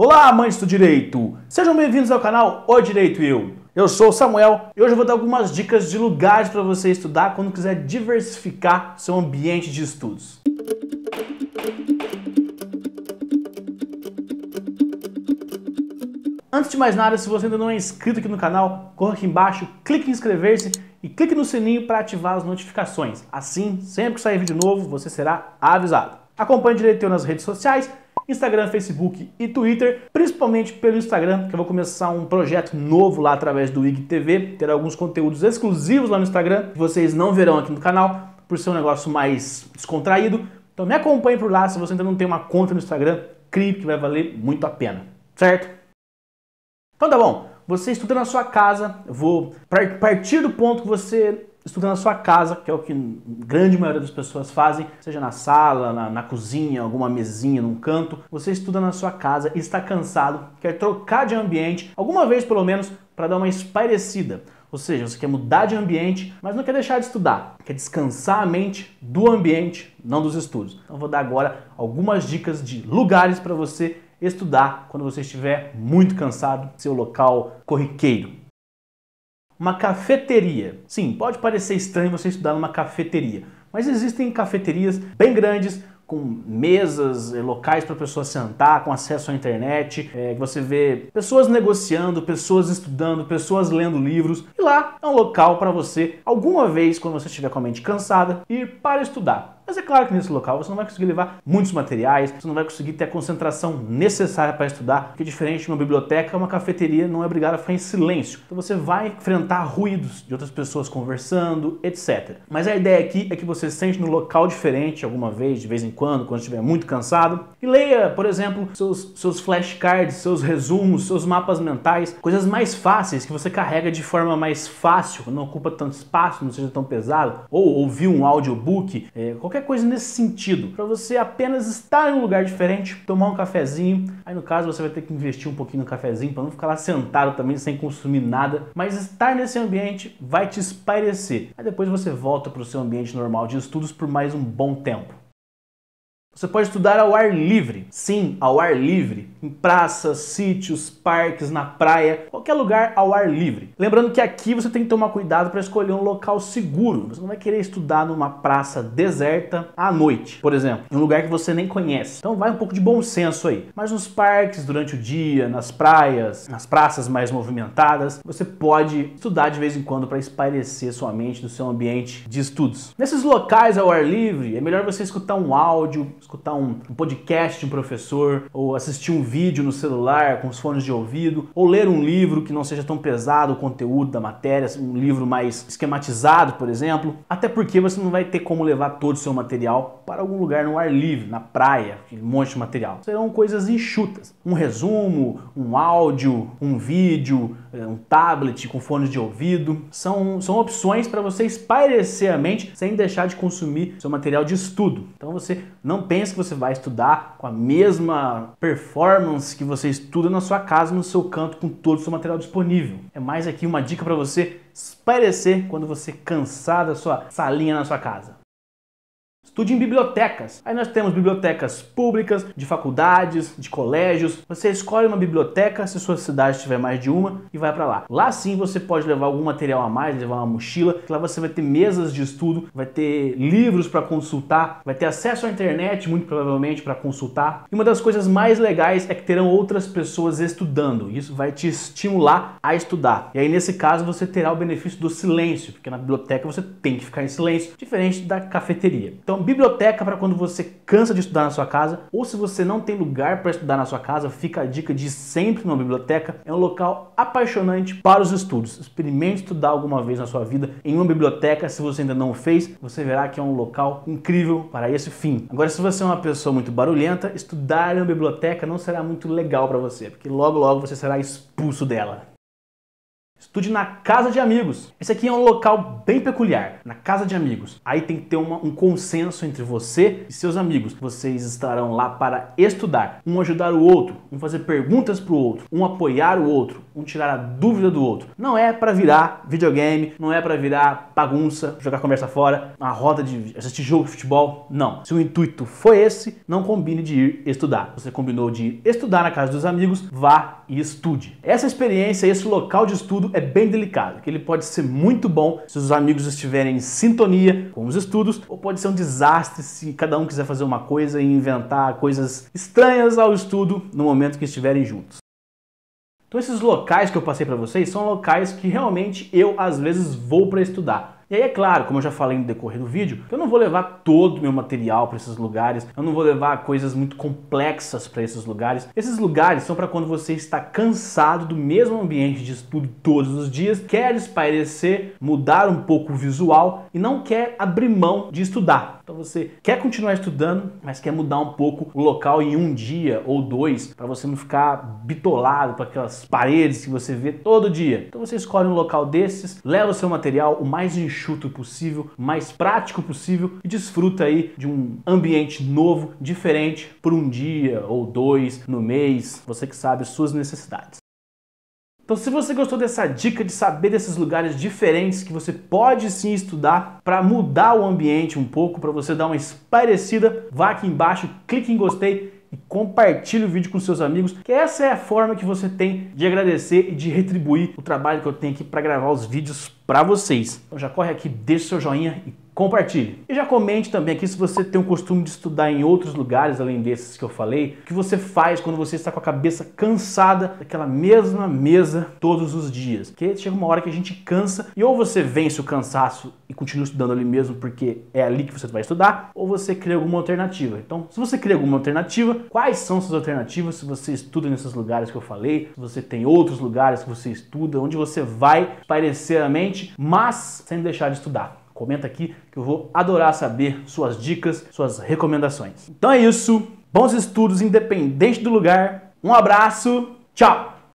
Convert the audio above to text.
Olá, amantes do direito! Sejam bem-vindos ao canal O Direito Eu. Eu sou o Samuel e hoje eu vou dar algumas dicas de lugares para você estudar quando quiser diversificar seu ambiente de estudos. Antes de mais nada, se você ainda não é inscrito aqui no canal, corra aqui embaixo, clique em inscrever-se e clique no sininho para ativar as notificações. Assim, sempre que sair vídeo novo, você será avisado. Acompanhe o Direito Eu nas redes sociais Instagram, Facebook e Twitter, principalmente pelo Instagram, que eu vou começar um projeto novo lá através do IGTV, ter alguns conteúdos exclusivos lá no Instagram que vocês não verão aqui no canal, por ser um negócio mais descontraído. Então me acompanhe por lá, se você ainda não tem uma conta no Instagram, crie que vai valer muito a pena, certo? Então tá bom, você estuda na sua casa, vou partir do ponto que você estuda na sua casa, que é o que a grande maioria das pessoas fazem, seja na sala, na, na cozinha, alguma mesinha, num canto. Você estuda na sua casa, está cansado, quer trocar de ambiente, alguma vez pelo menos, para dar uma espairecida. Ou seja, você quer mudar de ambiente, mas não quer deixar de estudar, quer descansar a mente do ambiente, não dos estudos. Então vou dar agora algumas dicas de lugares para você estudar quando você estiver muito cansado, seu local corriqueiro uma cafeteria. Sim, pode parecer estranho você estudar numa cafeteria, mas existem cafeterias bem grandes com mesas, eh, locais para a pessoa sentar, com acesso à internet, é, você vê pessoas negociando, pessoas estudando, pessoas lendo livros. E lá é um local para você, alguma vez, quando você estiver com a mente cansada, ir para estudar. Mas é claro que nesse local você não vai conseguir levar muitos materiais, você não vai conseguir ter a concentração necessária para estudar, porque diferente de uma biblioteca, uma cafeteria não é obrigada a ficar em silêncio. Então você vai enfrentar ruídos de outras pessoas conversando, etc. Mas a ideia aqui é que você sente no local diferente alguma vez, de vez em quando, quando estiver muito cansado, e leia, por exemplo, seus, seus flashcards, seus resumos, seus mapas mentais, coisas mais fáceis que você carrega de forma mais fácil, não ocupa tanto espaço, não seja tão pesado, ou ouvir um audiobook, é, qualquer qualquer coisa nesse sentido, para você apenas estar em um lugar diferente, tomar um cafezinho. Aí no caso você vai ter que investir um pouquinho no cafezinho para não ficar lá sentado também sem consumir nada, mas estar nesse ambiente vai te espairecer. Aí depois você volta para o seu ambiente normal de estudos por mais um bom tempo. Você pode estudar ao ar livre. Sim, ao ar livre em praças, sítios, parques, na praia, qualquer lugar ao ar livre. Lembrando que aqui você tem que tomar cuidado para escolher um local seguro. Você não vai querer estudar numa praça deserta à noite, por exemplo, em um lugar que você nem conhece. Então vai um pouco de bom senso aí. Mas nos parques, durante o dia, nas praias, nas praças mais movimentadas, você pode estudar de vez em quando para espairecer sua mente do seu ambiente de estudos. Nesses locais ao ar livre, é melhor você escutar um áudio, escutar um podcast de um professor ou assistir um vídeo no celular com os fones de ouvido, ou ler um livro que não seja tão pesado o conteúdo da matéria, um livro mais esquematizado, por exemplo. Até porque você não vai ter como levar todo o seu material para algum lugar no ar livre, na praia, um monte de material. Serão coisas enxutas. Um resumo, um áudio, um vídeo, eh, um tablet com fones de ouvido. São, são opções para você espairecer a mente sem deixar de consumir seu material de estudo. Então você não pense que você vai estudar com a mesma performance performance que você estuda na sua casa, no seu canto, com todo o seu material disponível. É mais aqui uma dica para você espairecer quando você cansar da sua salinha na sua casa. Estude em bibliotecas. Aí nós temos bibliotecas públicas, de faculdades, de colégios. Você escolhe uma biblioteca, se sua cidade tiver mais de uma, e vai para lá. Lá sim você pode levar algum material a mais, levar uma mochila. Lá você vai ter mesas de estudo, vai ter livros para consultar, vai ter acesso à internet, muito provavelmente, para consultar. E uma das coisas mais legais é que terão outras pessoas estudando. Isso vai te estimular a estudar. E aí, nesse caso, você terá o benefício do silêncio, porque na biblioteca você tem que ficar em silêncio, diferente da cafeteria. Então, biblioteca para quando você cansa de estudar na sua casa, ou se você não tem lugar para estudar na sua casa, fica a dica de sempre numa biblioteca. É um local apaixonante para os estudos. Experimente estudar alguma vez na sua vida em uma biblioteca, se você ainda não o fez, você verá que é um local incrível para esse fim. Agora, se você é uma pessoa muito barulhenta, estudar em uma biblioteca não será muito legal para você, porque logo logo você será expulso dela. Estude na casa de amigos. Esse aqui é um local bem peculiar, na casa de amigos. Aí tem que ter uma, um consenso entre você e seus amigos. Vocês estarão lá para estudar, um ajudar o outro, um fazer perguntas para o outro, um apoiar o outro, um tirar a dúvida do outro. Não é para virar videogame, não é para virar bagunça, jogar conversa fora, uma roda de assistir jogo de futebol, não. Se o intuito foi esse, não combine de ir estudar. Você combinou de ir estudar na casa dos amigos, vá e estude. Essa experiência, esse local de estudo é bem delicado, que ele pode ser muito bom se os amigos estiverem em sintonia com os estudos, ou pode ser um desastre se cada um quiser fazer uma coisa e inventar coisas estranhas ao estudo no momento que estiverem juntos. Então esses locais que eu passei para vocês são locais que realmente eu às vezes vou para estudar. E aí é claro, como eu já falei no decorrer do vídeo, eu não vou levar todo o meu material para esses lugares, eu não vou levar coisas muito complexas para esses lugares. Esses lugares são para quando você está cansado do mesmo ambiente de estudo todos os dias, quer espairecer, mudar um pouco o visual e não quer abrir mão de estudar. Então você quer continuar estudando, mas quer mudar um pouco o local em um dia ou dois, para você não ficar bitolado para aquelas paredes que você vê todo dia. Então você escolhe um local desses, leva o seu material o mais enxuto possível, o mais prático possível e desfruta aí de um ambiente novo, diferente por um dia ou dois no mês, você que sabe suas necessidades. Então, se você gostou dessa dica de saber desses lugares diferentes que você pode sim estudar para mudar o ambiente um pouco, para você dar uma espairecida, vá aqui embaixo, clique em gostei e compartilhe o vídeo com seus amigos, que essa é a forma que você tem de agradecer e de retribuir o trabalho que eu tenho aqui para gravar os vídeos para vocês. Então já corre aqui, deixa seu joinha e compartilhe. E já comente também aqui se você tem o costume de estudar em outros lugares além desses que eu falei, o que você faz quando você está com a cabeça cansada daquela mesma mesa todos os dias. Porque chega uma hora que a gente cansa e ou você vence o cansaço e continua estudando ali mesmo porque é ali que você vai estudar, ou você cria alguma alternativa. Então, se você cria alguma alternativa, quais são suas alternativas se você estuda nesses lugares que eu falei, se você tem outros lugares que você estuda, onde você vai parecer a mente, mas sem deixar de estudar. Comenta aqui que eu vou adorar saber suas dicas, suas recomendações. Então é isso. Bons estudos, independente do lugar. Um abraço. Tchau.